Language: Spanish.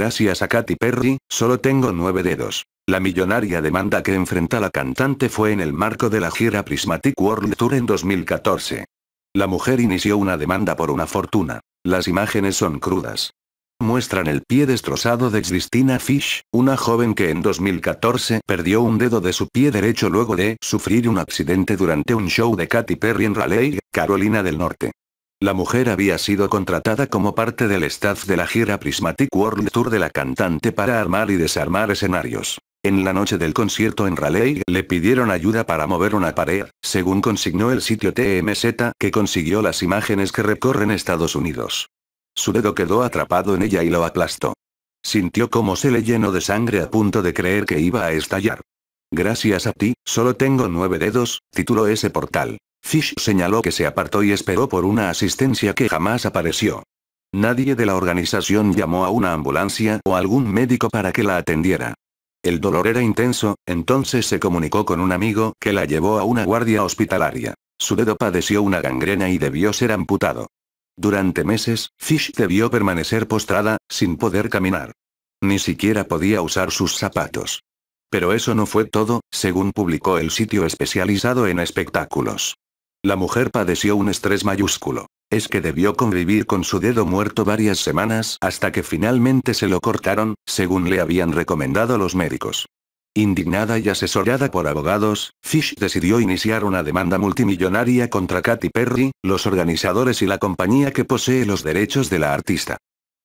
Gracias a Katy Perry, solo tengo nueve dedos. La millonaria demanda que enfrenta la cantante fue en el marco de la gira Prismatic World Tour en 2014. La mujer inició una demanda por una fortuna. Las imágenes son crudas. Muestran el pie destrozado de Christina Fish, una joven que en 2014 perdió un dedo de su pie derecho luego de sufrir un accidente durante un show de Katy Perry en Raleigh, Carolina del Norte. La mujer había sido contratada como parte del staff de la gira Prismatic World Tour de la cantante para armar y desarmar escenarios. En la noche del concierto en Raleigh le pidieron ayuda para mover una pared, según consignó el sitio TMZ que consiguió las imágenes que recorren Estados Unidos. Su dedo quedó atrapado en ella y lo aplastó. Sintió como se le llenó de sangre a punto de creer que iba a estallar. Gracias a ti, solo tengo nueve dedos, tituló ese portal. Fish señaló que se apartó y esperó por una asistencia que jamás apareció. Nadie de la organización llamó a una ambulancia o algún médico para que la atendiera. El dolor era intenso, entonces se comunicó con un amigo que la llevó a una guardia hospitalaria. Su dedo padeció una gangrena y debió ser amputado. Durante meses, Fish debió permanecer postrada, sin poder caminar. Ni siquiera podía usar sus zapatos. Pero eso no fue todo, según publicó el sitio especializado en espectáculos. La mujer padeció un estrés mayúsculo. Es que debió convivir con su dedo muerto varias semanas hasta que finalmente se lo cortaron, según le habían recomendado los médicos. Indignada y asesorada por abogados, Fish decidió iniciar una demanda multimillonaria contra Katy Perry, los organizadores y la compañía que posee los derechos de la artista.